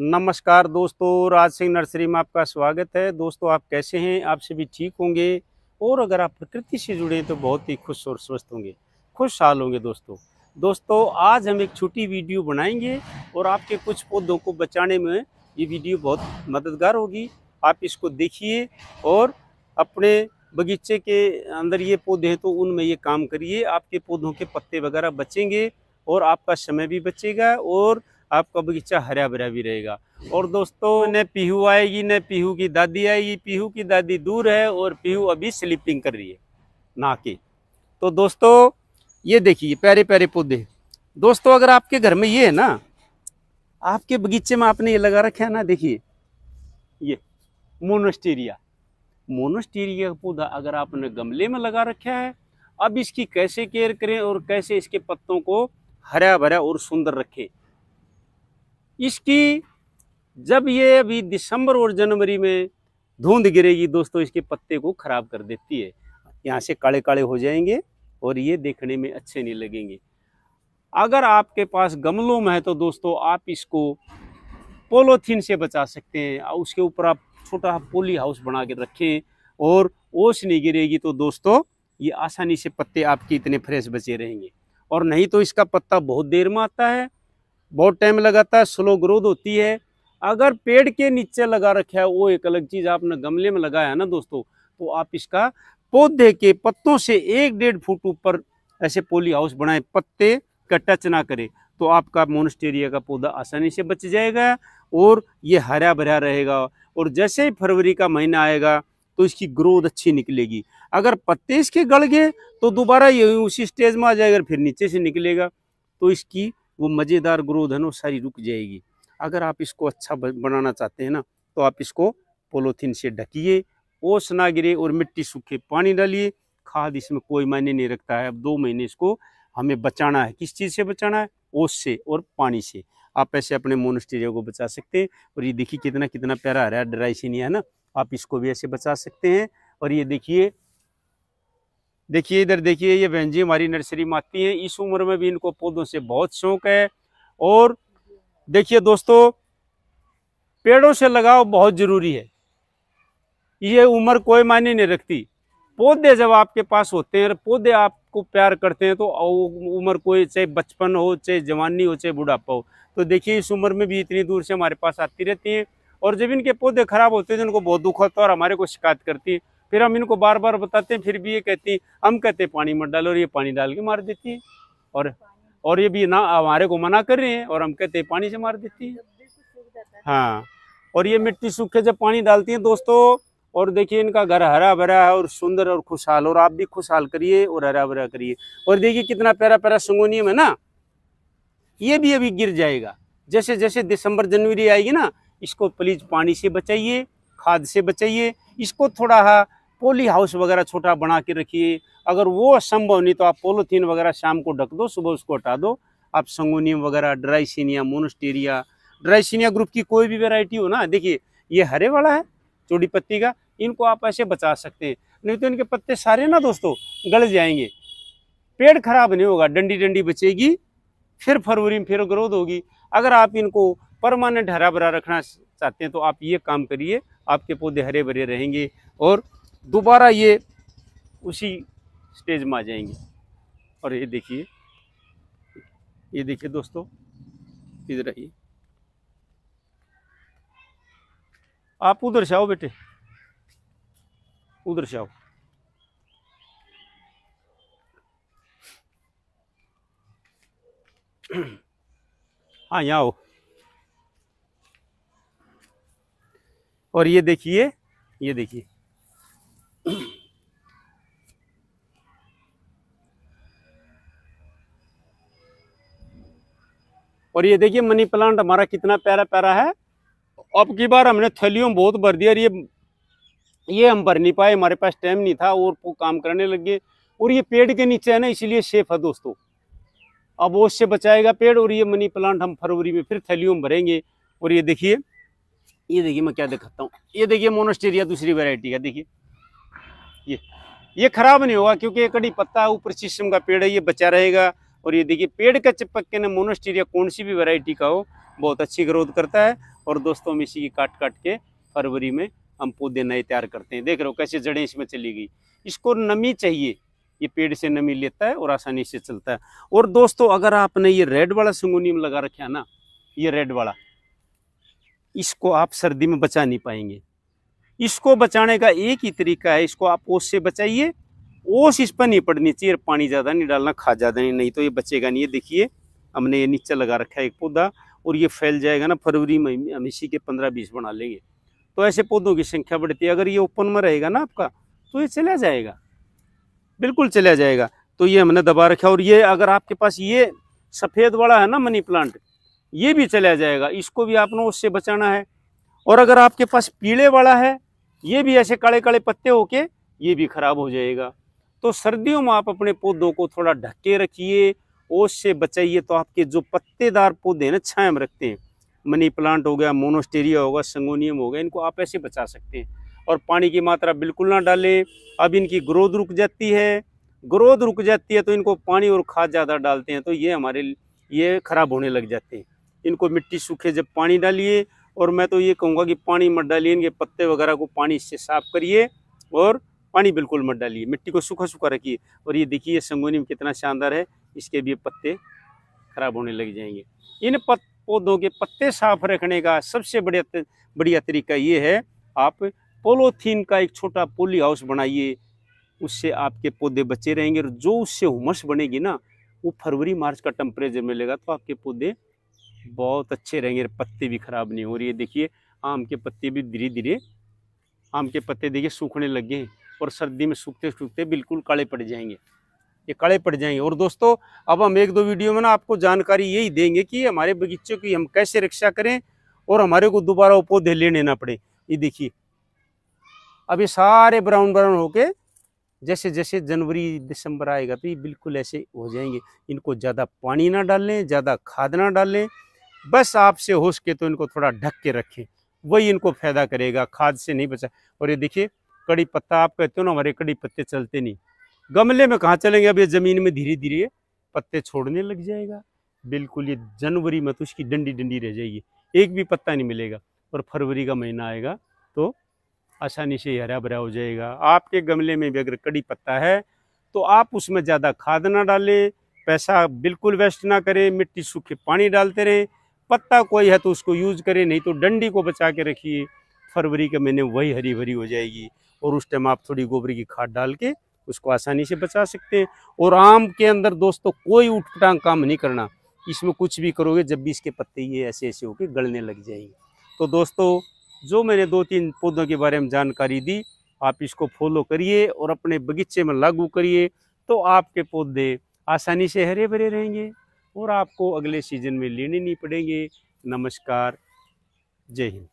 नमस्कार दोस्तों राज सिंह नर्सरी में आपका स्वागत है दोस्तों आप कैसे हैं आप सभी ठीक होंगे और अगर आप प्रकृति से जुड़े तो बहुत ही खुश और स्वस्थ होंगे खुशहाल होंगे दोस्तों दोस्तों आज हम एक छोटी वीडियो बनाएंगे और आपके कुछ पौधों को बचाने में ये वीडियो बहुत मददगार होगी आप इसको देखिए और अपने बगीचे के अंदर ये पौधे हैं तो उनमें ये काम करिए आपके पौधों के पत्ते वगैरह बचेंगे और आपका समय भी बचेगा और आपका बगीचा हरा भरा भी रहेगा और दोस्तों न पीहू आएगी न पीहू की दादी आएगी पीहू की दादी दूर है और पीहू अभी स्लीपिंग कर रही है ना के तो दोस्तों ये देखिए प्यारे प्यारे पौधे दोस्तों अगर आपके घर में ये है ना आपके बगीचे में आपने ये लगा रखा है ना देखिए ये मोनोस्टीरिया मोनोस्टीरिया का पौधा अगर आपने गमले में लगा रखा है अब इसकी कैसे केयर करें और कैसे इसके पत्तों को हरा भरा और सुंदर रखें इसकी जब ये अभी दिसंबर और जनवरी में धुंध गिरेगी दोस्तों इसके पत्ते को ख़राब कर देती है यहाँ से काले काले हो जाएंगे और ये देखने में अच्छे नहीं लगेंगे अगर आपके पास गमलों में है तो दोस्तों आप इसको पोलोथीन से बचा सकते हैं उसके ऊपर आप छोटा पोली हाउस बना के रखें और ओस नहीं गिरेगी तो दोस्तों ये आसानी से पत्ते आपके इतने फ्रेश बचे रहेंगे और नहीं तो इसका पत्ता बहुत देर में आता है बहुत टाइम लगाता है स्लो ग्रोथ होती है अगर पेड़ के नीचे लगा रखा है वो एक अलग चीज़ आपने गमले में लगाया है ना दोस्तों तो आप इसका पौधे के पत्तों से एक डेढ़ फुट ऊपर ऐसे पोली हाउस बनाए पत्ते का टच ना करें तो आपका मोनस्टेरिया का पौधा आसानी से बच जाएगा और ये हरा भरा रहेगा और जैसे ही फरवरी का महीना आएगा तो इसकी ग्रोथ अच्छी निकलेगी अगर पत्ते इसके गल गए तो दोबारा ये उसी स्टेज में आ जाएगा फिर नीचे से निकलेगा तो इसकी वो मज़ेदार ग्रोथ है ना सारी रुक जाएगी अगर आप इसको अच्छा बनाना चाहते हैं ना तो आप इसको पोलोथीन से ढकिए ओस ना गिरे और मिट्टी सूखे पानी डालिए खाद इसमें कोई मायने नहीं रखता है अब दो महीने इसको हमें बचाना है किस चीज़ से बचाना है ओस से और पानी से आप ऐसे अपने मोनस्टेरिया को बचा सकते हैं और ये देखिए कितना कितना प्यारा हरा ड्राई सीनिया है ना आप इसको भी ऐसे बचा सकते हैं और ये देखिए देखिए इधर देखिए ये बहन जी हमारी नर्सरी में आती हैं इस उम्र में भी इनको पौधों से बहुत शौक है और देखिए दोस्तों पेड़ों से लगाव बहुत ज़रूरी है ये उम्र कोई मायने नहीं रखती पौधे जब आपके पास होते हैं और पौधे आपको प्यार करते हैं तो उम्र कोई चाहे बचपन हो चाहे जवानी हो चाहे बुढ़ापा हो तो देखिए इस उम्र में भी इतनी दूर से हमारे पास आती रहती हैं और जब इनके पौधे खराब होते हैं तो इनको बहुत दुख होता है और हमारे को शिकायत करती है फिर हम इनको बार बार बताते हैं फिर भी ये कहती हम कहते पानी मत डालो और ये पानी डाल के मार देती है और और ये भी ना हमारे को मना कर रहे हैं और हम कहते पानी से मार देती है हाँ और ये मिट्टी सूखे जब पानी डालती है दोस्तों और देखिए इनका घर हरा भरा है और सुंदर और खुशहाल और आप भी खुशहाल करिए और हरा भरा करिए और देखिए कितना प्यारा प्यारा संगोनियम है ना ये भी अभी गिर जाएगा जैसे जैसे दिसंबर जनवरी आएगी ना इसको प्लीज पानी से बचाइए खाद से बचाइए इसको थोड़ा हाँ पोली हाउस वगैरह छोटा बना के रखिए अगर वो असंभव नहीं तो आप पोलोथीन वगैरह शाम को ढक दो सुबह उसको हटा दो आप संगोनियम वगैरह ड्राइसिनिया मोनोस्टेरिया ड्राइसिनिया ग्रुप की कोई भी वेराइटी हो ना देखिए ये हरे वाला है चोड़ी पत्ती का इनको आप ऐसे बचा सकते हैं नहीं तो इनके पत्ते सारे ना दोस्तों गल जाएंगे पेड़ खराब नहीं होगा डंडी डंडी बचेगी फिर फरवरी में फिर ग्रोथ होगी अगर आप इनको परमानेंट हरा भरा रखना चाहते हैं तो आप ये काम करिए आपके पौधे हरे भरे रहेंगे और दोबारा ये उसी स्टेज में आ जाएंगे और ये देखिए ये देखिए दोस्तों इधर आइए आप उधर से आओ बेटे उधर से आओ हाँ यहाँ आओ और ये देखिए ये देखिए और ये देखिए मनी प्लांट हमारा कितना प्यारा प्यारा है अब की बार हमने थलियों बहुत भर दिया और ये ये हम भर नहीं पाए हमारे पास टाइम नहीं था और वो काम करने लग गए और ये पेड़ के नीचे है ना इसीलिए सेफ है दोस्तों अब वो उससे बचाएगा पेड़ और ये मनी प्लांट हम फरवरी में फिर थैलियों में भरेंगे और ये देखिए ये देखिए मैं क्या दिखाता हूँ ये देखिए मोनोस्टेरिया दूसरी वेराइटी का देखिए ये ये खराब नहीं होगा क्योंकि ये कड़ी पत्ता ऊपर शीशम का पेड़ है ये बचा रहेगा और ये देखिए पेड़ का चिपक के ना मोनोस्टीरिया कौन सी भी वैरायटी का हो बहुत अच्छी ग्रोथ करता है और दोस्तों हम इसी की काट काट के फरवरी में हम पौधे नए तैयार करते हैं देख रहे हो कैसे जड़ें इसमें चली गई इसको नमी चाहिए ये पेड़ से नमी लेता है और आसानी से चलता है और दोस्तों अगर आपने ये रेड वाला संगोनियम लगा रखा ना ये रेड वाला इसको आप सर्दी में बचा नहीं पाएंगे इसको बचाने का एक ही तरीका है इसको आप ओस से बचाइए ओस इस पर नहीं पड़नी चाहिए पानी ज़्यादा नहीं डालना खाद ज़्यादा नहीं नहीं तो ये बचेगा नहीं ये देखिए हमने ये नीचे लगा रखा है एक पौधा और ये फैल जाएगा ना फरवरी में हम इसी के पंद्रह बीस बना लेंगे तो ऐसे पौधों की संख्या बढ़ती है अगर ये ओपन में रहेगा ना आपका तो ये चला जाएगा बिल्कुल चला जाएगा तो ये हमने दबा रखा और ये अगर आपके पास ये सफ़ेद वाला है ना मनी प्लांट ये भी चला जाएगा इसको भी आपने उससे बचाना है और अगर आपके पास पीले वाला है ये भी ऐसे काले काले पत्ते होके ये भी खराब हो जाएगा तो सर्दियों में आप अपने पौधों को थोड़ा ढके रखिए ओस से बचाइए तो आपके जो पत्तेदार पौधे हैं ना छायम में रखते हैं मनी प्लांट हो गया मोनोस्टेरिया होगा संगोनियम हो गया इनको आप ऐसे बचा सकते हैं और पानी की मात्रा बिल्कुल ना डालें अब इनकी ग्रोथ रुक जाती है ग्रोथ रुक जाती है तो इनको पानी और खाद ज़्यादा डालते हैं तो ये हमारे ये खराब होने लग जाते हैं इनको मिट्टी सूखे जब पानी डालिए और मैं तो ये कहूँगा कि पानी मत डालिए इनके पत्ते वगैरह को पानी से साफ करिए और पानी बिल्कुल मत डालिए मिट्टी को सूखा सूखा रखिए और ये देखिए संगोनी कितना शानदार है इसके भी पत्ते खराब होने लग जाएंगे इन पौधों के पत्ते साफ रखने का सबसे बढ़िया बढ़िया तरीका ये है आप पोलोथीन का एक छोटा पोली हाउस बनाइए उससे आपके पौधे बचे रहेंगे और जो उससे हुमस बनेगी ना वो फरवरी मार्च का टेम्परेचर मिलेगा तो आपके पौधे बहुत अच्छे रहेंगे पत्ते भी ख़राब नहीं हो रही है देखिए आम के पत्ते भी धीरे धीरे आम के पत्ते देखिए सूखने लग गए और सर्दी में सूखते सूखते बिल्कुल काले पड़ जाएंगे ये काले पड़ जाएंगे और दोस्तों अब हम एक दो वीडियो में ना आपको जानकारी यही देंगे कि हमारे बगीचे की हम कैसे रक्षा करें और हमारे को दोबारा वो पौधे लेने ना पड़े ये देखिए अब ये सारे ब्राउन ब्राउन होके जैसे जैसे जनवरी दिसंबर आएगा तो ये बिल्कुल ऐसे हो जाएंगे इनको ज़्यादा पानी ना डालें ज़्यादा खाद ना डालें बस आपसे हो सके तो इनको थोड़ा ढक के रखें वही इनको फायदा करेगा खाद से नहीं बचा और ये देखिए कड़ी पत्ता आप कहते हो ना हमारे कड़ी पत्ते चलते नहीं गमले में कहाँ चलेंगे अब ये ज़मीन में धीरे धीरे पत्ते छोड़ने लग जाएगा बिल्कुल ये जनवरी में तो उसकी डंडी डंडी रह जाएगी एक भी पत्ता नहीं मिलेगा और फरवरी का महीना आएगा तो आसानी से हरा भरा हो जाएगा आपके गमले में भी अगर कड़ी पत्ता है तो आप उसमें ज़्यादा खाद ना डालें पैसा बिल्कुल वेस्ट ना करें मिट्टी सूखे पानी डालते रहें पत्ता कोई है तो उसको यूज़ करें नहीं तो डंडी को बचा के रखिए फरवरी के महीने वही हरी भरी हो जाएगी और उस टाइम आप थोड़ी गोबर की खाद डाल के उसको आसानी से बचा सकते हैं और आम के अंदर दोस्तों कोई उठपटांग काम नहीं करना इसमें कुछ भी करोगे जब भी इसके पत्ते ये ऐसे ऐसे होकर गलने लग जाएंगे तो दोस्तों जो मैंने दो तीन पौधों के बारे में जानकारी दी आप इसको फॉलो करिए और अपने बगीचे में लागू करिए तो आपके पौधे आसानी से हरे भरे रहेंगे और आपको अगले सीज़न में लेने नहीं पड़ेंगे नमस्कार जय हिंद